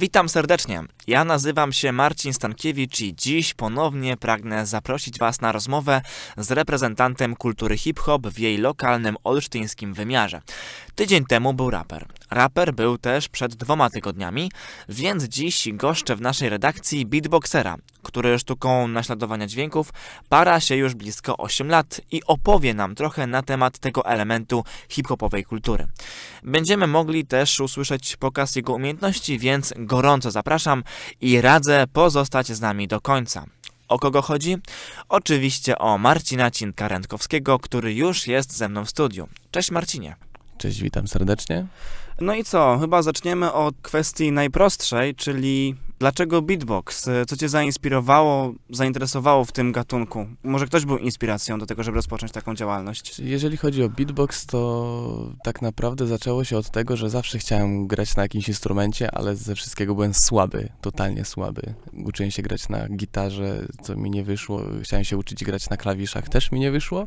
Witam serdecznie. Ja nazywam się Marcin Stankiewicz i dziś ponownie pragnę zaprosić Was na rozmowę z reprezentantem kultury hip-hop w jej lokalnym olsztyńskim wymiarze. Tydzień temu był raper. Raper był też przed dwoma tygodniami, więc dziś goszczę w naszej redakcji beatboxera, który sztuką naśladowania dźwięków para się już blisko 8 lat i opowie nam trochę na temat tego elementu hip-hopowej kultury. Będziemy mogli też usłyszeć pokaz jego umiejętności, więc gorąco zapraszam i radzę pozostać z nami do końca. O kogo chodzi? Oczywiście o Marcina Cinka-Rędkowskiego, który już jest ze mną w studiu. Cześć Marcinie. Cześć, witam serdecznie. No i co? Chyba zaczniemy od kwestii najprostszej, czyli Dlaczego beatbox? E, co cię zainspirowało, zainteresowało w tym gatunku? Może ktoś był inspiracją do tego, żeby rozpocząć taką działalność? Jeżeli chodzi o beatbox, to tak naprawdę zaczęło się od tego, że zawsze chciałem grać na jakimś instrumencie, ale ze wszystkiego byłem słaby, totalnie słaby. Uczyłem się grać na gitarze, co mi nie wyszło. Chciałem się uczyć grać na klawiszach, też mi nie wyszło.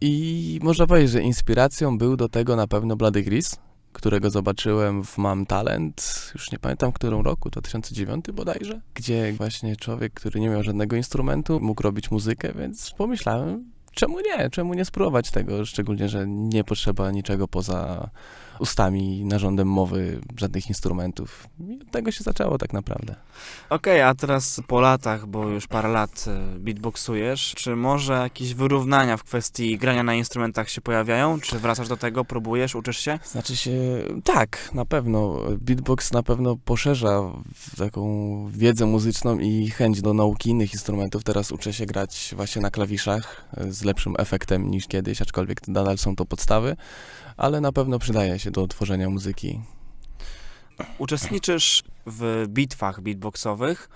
I można powiedzieć, że inspiracją był do tego na pewno Blady Gris, którego zobaczyłem w Mam Talent, już nie pamiętam w którym roku, 2009 bodajże, gdzie właśnie człowiek, który nie miał żadnego instrumentu, mógł robić muzykę, więc pomyślałem, czemu nie? Czemu nie spróbować tego? Szczególnie, że nie potrzeba niczego poza ustami, narządem mowy, żadnych instrumentów. I od tego się zaczęło tak naprawdę. Okej, okay, a teraz po latach, bo już parę lat e, beatboxujesz, czy może jakieś wyrównania w kwestii grania na instrumentach się pojawiają? Czy wracasz do tego, próbujesz, uczysz się? Znaczy się, tak, na pewno. Beatbox na pewno poszerza taką wiedzę muzyczną i chęć do nauki innych instrumentów. Teraz uczę się grać właśnie na klawiszach z lepszym efektem niż kiedyś, aczkolwiek nadal są to podstawy, ale na pewno przydaje się do tworzenia muzyki. Uczestniczysz w bitwach beatboxowych.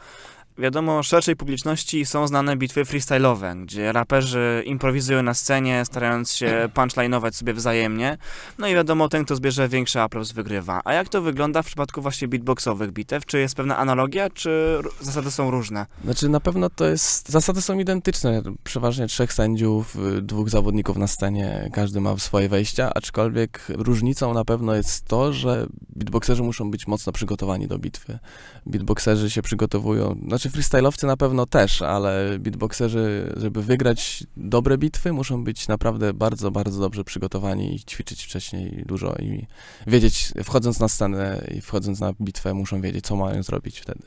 Wiadomo, szerszej publiczności są znane bitwy freestyle'owe, gdzie raperzy improwizują na scenie, starając się punchline'ować sobie wzajemnie. No i wiadomo, ten, kto zbierze większy aplauz, wygrywa. A jak to wygląda w przypadku właśnie beatboxowych bitew? Czy jest pewna analogia, czy zasady są różne? Znaczy, na pewno to jest... Zasady są identyczne. Przeważnie trzech sędziów, y, dwóch zawodników na scenie, każdy ma swoje wejścia, aczkolwiek różnicą na pewno jest to, że beatboxerzy muszą być mocno przygotowani do bitwy. Beatboxerzy się przygotowują... Znaczy, freestyle'owcy na pewno też, ale beatboxerzy, żeby wygrać dobre bitwy, muszą być naprawdę bardzo, bardzo dobrze przygotowani i ćwiczyć wcześniej dużo i wiedzieć, wchodząc na scenę i wchodząc na bitwę, muszą wiedzieć, co mają zrobić wtedy.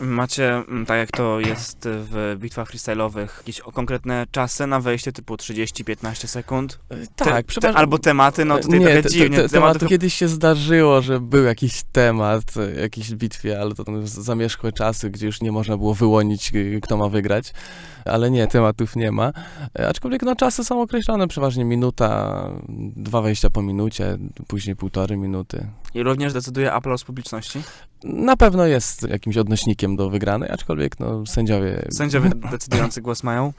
Macie, mm, tak jak to jest w bitwach freestyle'owych, jakieś konkretne czasy na wejście typu 30-15 sekund? E, tak, te, te, Albo tematy, no tutaj e, nie, trochę te, dziwnie. Te, kiedyś się zdarzyło, że był jakiś temat, e, jakiejś bitwie, ale to zamieszkłe czasy, gdzie już nie można było wyłonić, kto ma wygrać. Ale nie, tematów nie ma. Aczkolwiek no, czasy są określone, przeważnie minuta, dwa wejścia po minucie, później półtorej minuty. I również decyduje aplauz publiczności? na pewno jest jakimś odnośnikiem do wygranej, aczkolwiek no, sędziowie... Sędziowie decydujący głos mają.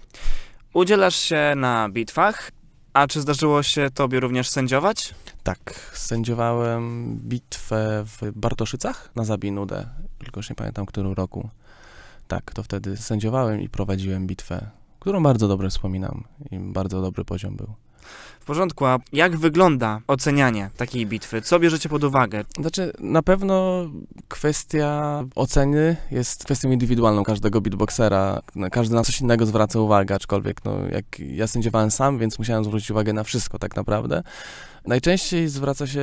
Udzielasz się na bitwach, a czy zdarzyło się tobie również sędziować? Tak, sędziowałem bitwę w Bartoszycach na Zabinudę, tylko już nie pamiętam, którym roku. Tak, to wtedy sędziowałem i prowadziłem bitwę, którą bardzo dobrze wspominam i bardzo dobry poziom był. W porządku, a jak wygląda ocenianie takiej bitwy? Co bierzecie pod uwagę? Znaczy, na pewno kwestia oceny jest kwestią indywidualną każdego beatboxera. Każdy na coś innego zwraca uwagę, aczkolwiek no, jak ja sędziowałem sam, więc musiałem zwrócić uwagę na wszystko tak naprawdę. Najczęściej zwraca się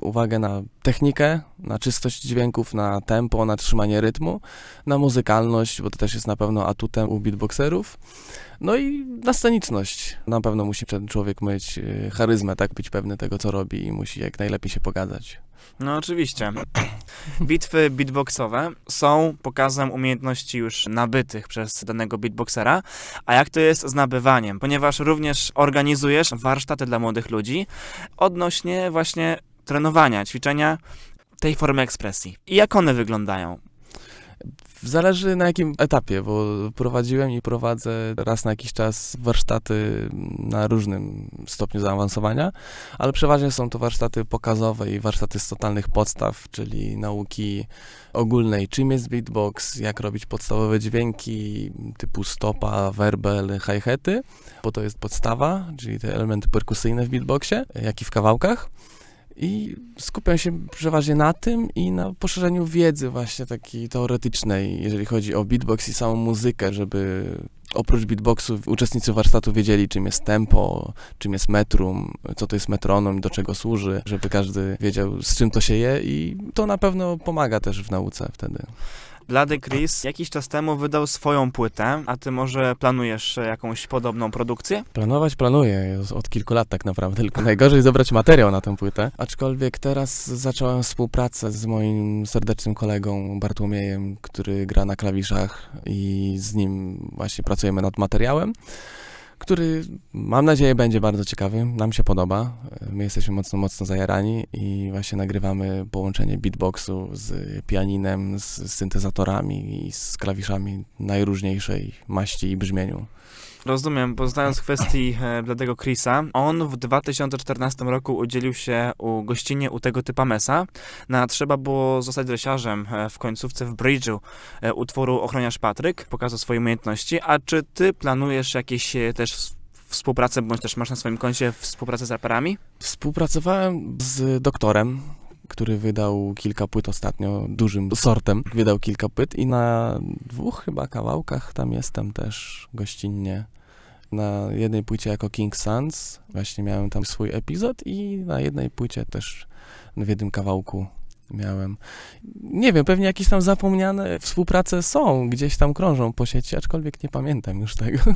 uwagę na technikę, na czystość dźwięków, na tempo, na trzymanie rytmu, na muzykalność, bo to też jest na pewno atutem u beatboxerów. No i na sceniczność. Na pewno musi ten człowiek mieć y, charyzmę, tak być pewny tego, co robi i musi jak najlepiej się pogadać. No oczywiście. Bitwy beatboxowe są pokazem umiejętności już nabytych przez danego beatboxera, a jak to jest z nabywaniem? Ponieważ również organizujesz warsztaty dla młodych ludzi odnośnie właśnie trenowania, ćwiczenia tej formy ekspresji. I jak one wyglądają? Zależy na jakim etapie, bo prowadziłem i prowadzę raz na jakiś czas warsztaty na różnym stopniu zaawansowania, ale przeważnie są to warsztaty pokazowe i warsztaty z totalnych podstaw, czyli nauki ogólnej, czym jest beatbox, jak robić podstawowe dźwięki typu stopa, werbel, hi-hety, bo to jest podstawa, czyli te elementy perkusyjne w beatboxie, jak i w kawałkach. I skupiam się przeważnie na tym i na poszerzeniu wiedzy właśnie takiej teoretycznej, jeżeli chodzi o beatbox i samą muzykę, żeby oprócz beatboxu uczestnicy warsztatu wiedzieli, czym jest tempo, czym jest metrum, co to jest metronom, do czego służy, żeby każdy wiedział, z czym to się je i to na pewno pomaga też w nauce wtedy. Blady Chris jakiś czas temu wydał swoją płytę, a ty może planujesz jakąś podobną produkcję? Planować planuję, od kilku lat tak naprawdę, tylko najgorzej zabrać materiał na tę płytę. Aczkolwiek teraz zacząłem współpracę z moim serdecznym kolegą Bartłomiejem, który gra na klawiszach i z nim właśnie pracujemy nad materiałem który mam nadzieję będzie bardzo ciekawy, nam się podoba. My jesteśmy mocno, mocno zajarani i właśnie nagrywamy połączenie beatboxu z pianinem, z syntezatorami i z klawiszami najróżniejszej maści i brzmieniu. Rozumiem, pozostając w kwestii Bladego e, Chrisa, on w 2014 roku udzielił się u gościnie u tego typa Mesa. Na no trzeba było zostać lesiarzem e, w końcówce w Bridge'u e, utworu Ochroniarz Patryk, pokazał swoje umiejętności. A czy ty planujesz jakieś też współpracę, bądź też masz na swoim koncie współpracę z raperami? Współpracowałem z doktorem, który wydał kilka płyt ostatnio, dużym sortem wydał kilka płyt i na dwóch chyba kawałkach tam jestem też gościnnie na jednej płycie jako King Sans, właśnie miałem tam swój epizod i na jednej płycie też w jednym kawałku miałem. Nie wiem, pewnie jakieś tam zapomniane współprace są, gdzieś tam krążą po sieci, aczkolwiek nie pamiętam już tego.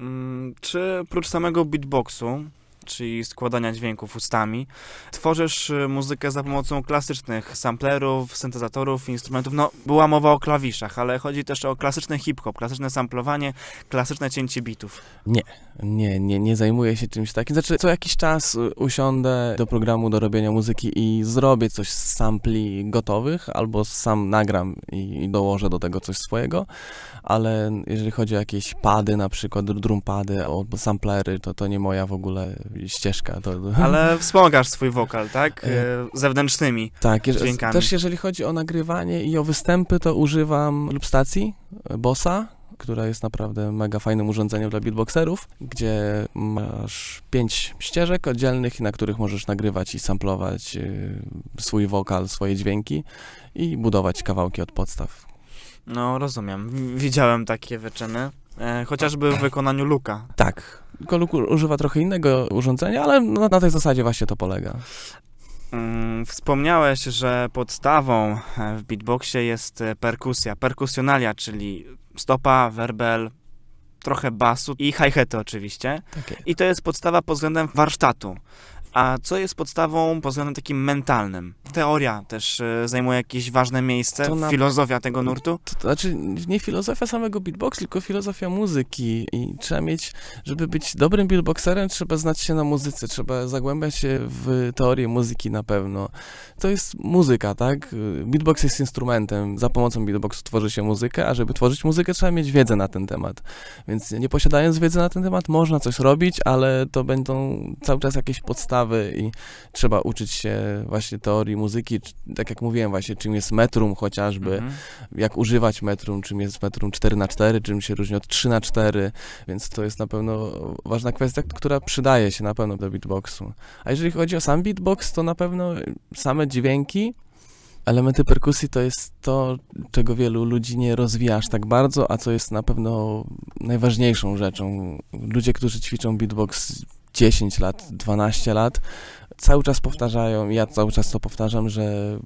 Mm, czy oprócz samego beatboxu, czyli składania dźwięków ustami. Tworzysz y, muzykę za pomocą klasycznych samplerów, syntezatorów, instrumentów. No, była mowa o klawiszach, ale chodzi też o klasyczny hip-hop, klasyczne samplowanie, klasyczne cięcie bitów. Nie, nie, nie, nie zajmuję się czymś takim. Znaczy, co jakiś czas y, usiądę do programu do robienia muzyki i zrobię coś z sampli gotowych, albo sam nagram i, i dołożę do tego coś swojego, ale jeżeli chodzi o jakieś pady, na przykład drumpady albo samplery, to to nie moja w ogóle ścieżka. To... Ale wspomagasz swój wokal, tak? E, e, zewnętrznymi tak, dźwiękami. Też jeżeli chodzi o nagrywanie i o występy, to używam lub stacji e, Bossa, która jest naprawdę mega fajnym urządzeniem dla beatboxerów, gdzie masz pięć ścieżek oddzielnych, na których możesz nagrywać i samplować swój wokal, swoje dźwięki i budować kawałki od podstaw. No, rozumiem. Widziałem takie wyczyny. E, chociażby w wykonaniu Luka. Tak. Tylko Luke używa trochę innego urządzenia, ale na, no, na tej zasadzie właśnie to polega. Mm, wspomniałeś, że podstawą e, w beatboxie jest e, perkusja, perkusjonalia, czyli stopa, werbel, trochę basu i hi-hety oczywiście. Okay. Tak I to jest podstawa pod względem warsztatu a co jest podstawą pod względem takim mentalnym? Teoria też e, zajmuje jakieś ważne miejsce, na... filozofia tego nurtu? To, to znaczy nie filozofia samego beatbox, tylko filozofia muzyki i trzeba mieć, żeby być dobrym beatboxerem, trzeba znać się na muzyce, trzeba zagłębiać się w teorię muzyki na pewno. To jest muzyka, tak? Beatbox jest instrumentem, za pomocą beatboxu tworzy się muzykę, a żeby tworzyć muzykę trzeba mieć wiedzę na ten temat. Więc nie posiadając wiedzy na ten temat można coś robić, ale to będą cały czas jakieś podstawy sprawy i trzeba uczyć się właśnie teorii muzyki, tak jak mówiłem właśnie, czym jest metrum chociażby, mhm. jak używać metrum, czym jest metrum 4x4, czym się różni od 3x4, więc to jest na pewno ważna kwestia, która przydaje się na pewno do beatboxu. A jeżeli chodzi o sam beatbox, to na pewno same dźwięki, Elementy perkusji to jest to, czego wielu ludzi nie rozwija aż tak bardzo, a co jest na pewno najważniejszą rzeczą. Ludzie, którzy ćwiczą beatbox 10 lat, 12 lat, cały czas powtarzają, ja cały czas to powtarzam, że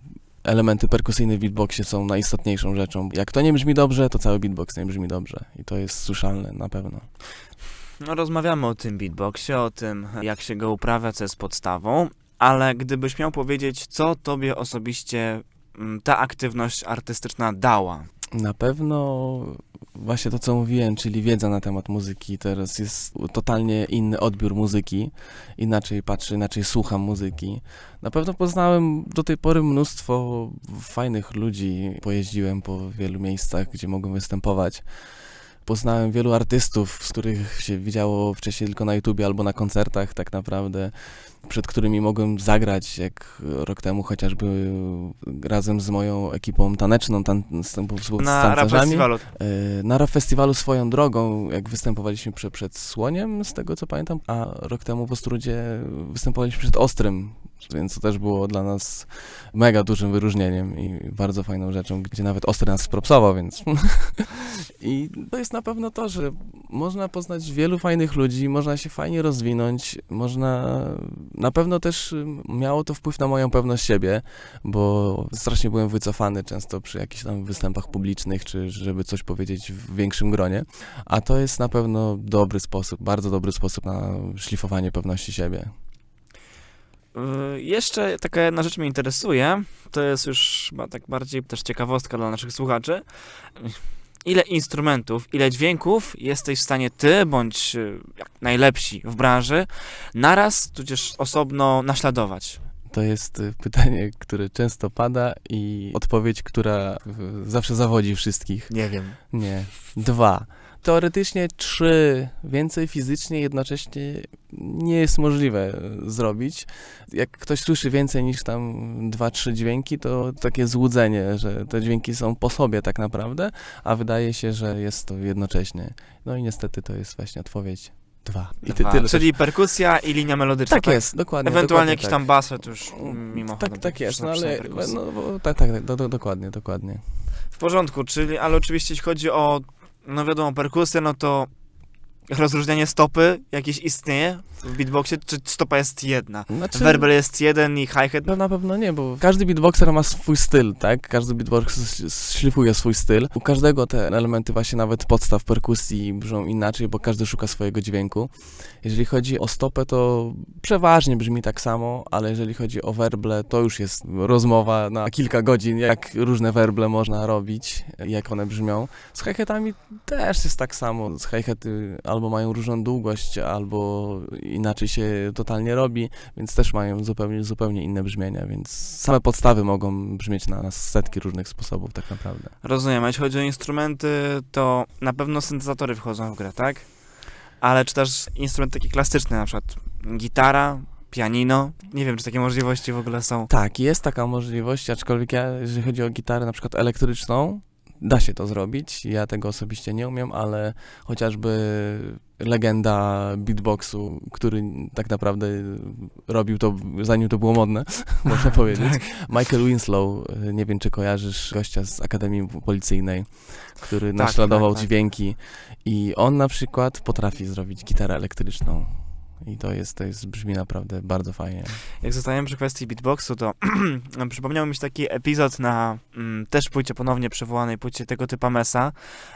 elementy perkusyjne w beatboxie są najistotniejszą rzeczą. Jak to nie brzmi dobrze, to cały beatbox nie brzmi dobrze i to jest słyszalne na pewno. No, rozmawiamy o tym beatboxie, o tym jak się go uprawia, co jest podstawą, ale gdybyś miał powiedzieć, co tobie osobiście mm, ta aktywność artystyczna dała? Na pewno właśnie to, co mówiłem, czyli wiedza na temat muzyki. Teraz jest totalnie inny odbiór muzyki, inaczej patrzę, inaczej słucham muzyki. Na pewno poznałem do tej pory mnóstwo fajnych ludzi. Pojeździłem po wielu miejscach, gdzie mogłem występować poznałem wielu artystów, z których się widziało wcześniej tylko na YouTubie albo na koncertach tak naprawdę, przed którymi mogłem zagrać, jak rok temu chociażby razem z moją ekipą taneczną, tan, z, z, na rap festiwalu. E, na rap festiwalu swoją drogą, jak występowaliśmy przed Słoniem, z tego co pamiętam, a rok temu w Ostrudzie występowaliśmy przed Ostrym, więc to też było dla nas mega dużym wyróżnieniem i bardzo fajną rzeczą, gdzie nawet ostry nas spropsował, więc... I to jest na pewno to, że można poznać wielu fajnych ludzi, można się fajnie rozwinąć, można... Na pewno też miało to wpływ na moją pewność siebie, bo strasznie byłem wycofany często przy jakichś tam występach publicznych, czy żeby coś powiedzieć w większym gronie, a to jest na pewno dobry sposób, bardzo dobry sposób na szlifowanie pewności siebie. Y, jeszcze taka jedna rzecz mnie interesuje, to jest już tak bardziej też ciekawostka dla naszych słuchaczy. Ile instrumentów, ile dźwięków jesteś w stanie ty, bądź y, najlepsi w branży, naraz, tudzież osobno naśladować? To jest y, pytanie, które często pada i odpowiedź, która zawsze zawodzi wszystkich. Nie wiem. Nie. Dwa. Teoretycznie trzy więcej fizycznie jednocześnie nie jest możliwe e, zrobić. Jak ktoś słyszy więcej niż tam dwa, trzy dźwięki, to takie złudzenie, że te dźwięki są po sobie tak naprawdę, a wydaje się, że jest to jednocześnie. No i niestety to jest właśnie odpowiedź Dwa. I ty, Dwa. Czyli też. perkusja i linia melodyczna. Tak, tak? jest, dokładnie. Ewentualnie dokładnie, jakiś tak. tam baset już tak. mimo Tak, tak jest, no, ale no, tak, tak, tak do, do, dokładnie, dokładnie. W porządku, czyli, ale oczywiście jeśli chodzi o no wiadomo, perkusja, no to rozróżnienie stopy jakieś istnieje w beatboxie, czy stopa jest jedna? Znaczy, Werbel jest jeden i hi-hat? No na pewno nie, bo każdy beatboxer ma swój styl, tak? Każdy beatboxer szlifuje swój styl. U każdego te elementy właśnie nawet podstaw perkusji brzmią inaczej, bo każdy szuka swojego dźwięku. Jeżeli chodzi o stopę, to przeważnie brzmi tak samo, ale jeżeli chodzi o werble, to już jest rozmowa na kilka godzin, jak różne werble można robić, jak one brzmią. Z hi-hatami też jest tak samo. Z hi-haty albo albo mają różną długość, albo inaczej się totalnie robi, więc też mają zupełnie, zupełnie inne brzmienia, więc same podstawy mogą brzmieć na, na setki różnych sposobów tak naprawdę. Rozumiem, a jeśli chodzi o instrumenty, to na pewno syntezatory wchodzą w grę, tak? Ale czy też instrumenty takie klasyczne, na przykład gitara, pianino. Nie wiem, czy takie możliwości w ogóle są. Tak, jest taka możliwość, aczkolwiek ja, jeżeli chodzi o gitarę na przykład elektryczną, Da się to zrobić. Ja tego osobiście nie umiem, ale chociażby legenda beatboxu, który tak naprawdę robił to, zanim to było modne, można tak. powiedzieć. Michael Winslow, nie wiem czy kojarzysz gościa z Akademii Policyjnej, który tak, naśladował tak, tak. dźwięki i on na przykład potrafi zrobić gitarę elektryczną. I to jest, to jest, brzmi naprawdę bardzo fajnie. Jak zostałem przy kwestii beatboxu, to przypomniał mi się taki epizod na mm, też płycie ponownie przywołanej płycie tego typa Mesa.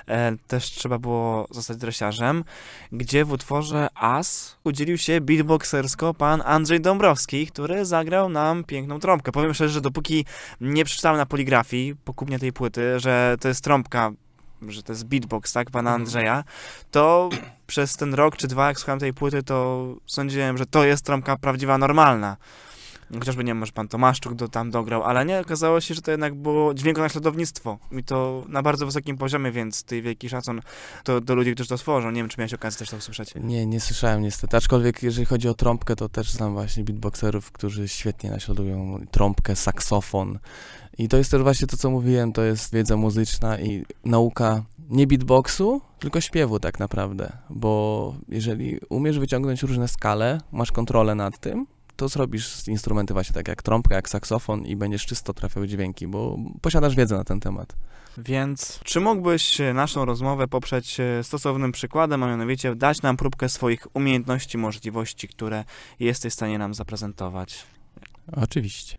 E, też trzeba było zostać dresiarzem, gdzie w utworze As udzielił się beatboxersko pan Andrzej Dąbrowski, który zagrał nam piękną trąbkę. Powiem szczerze, że dopóki nie przeczytałem na poligrafii po kupnie tej płyty, że to jest trąbka że to jest beatbox, tak, pana mhm. Andrzeja, to przez ten rok czy dwa, jak słuchałem tej płyty, to sądziłem, że to jest trąbka prawdziwa, normalna. Chociażby nie wiem, może pan Tomaszczuk do, tam dograł, ale nie, okazało się, że to jednak było dźwiękonaśladownictwo i to na bardzo wysokim poziomie, więc ty wielki szacun to do ludzi, którzy to tworzą. Nie wiem, czy miałeś okazję też to usłyszeć. Nie, nie słyszałem niestety, aczkolwiek jeżeli chodzi o trąbkę, to też znam właśnie beatboxerów, którzy świetnie naśladują trąbkę, saksofon, i to jest też właśnie to, co mówiłem, to jest wiedza muzyczna i nauka nie beatboxu, tylko śpiewu tak naprawdę, bo jeżeli umiesz wyciągnąć różne skale, masz kontrolę nad tym, to zrobisz instrumenty właśnie tak jak trąbka, jak saksofon i będziesz czysto trafiał dźwięki, bo posiadasz wiedzę na ten temat. Więc czy mógłbyś e, naszą rozmowę poprzeć e, stosownym przykładem, a mianowicie dać nam próbkę swoich umiejętności, możliwości, które jesteś w stanie nam zaprezentować? Oczywiście.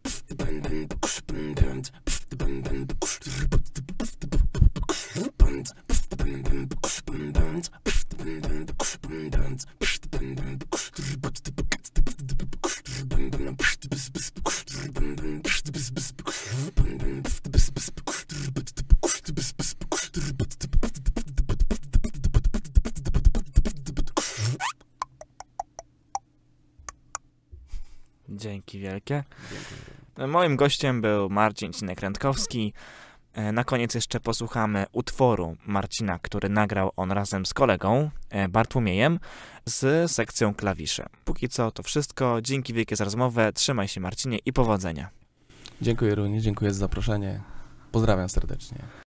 Dzięki wielkie. E, moim gościem był Marcin cinek e, Na koniec jeszcze posłuchamy utworu Marcina, który nagrał on razem z kolegą e, Bartłomiejem z sekcją klawisze. Póki co to wszystko. Dzięki wielkie za rozmowę. Trzymaj się Marcinie i powodzenia. Dziękuję również, dziękuję za zaproszenie. Pozdrawiam serdecznie.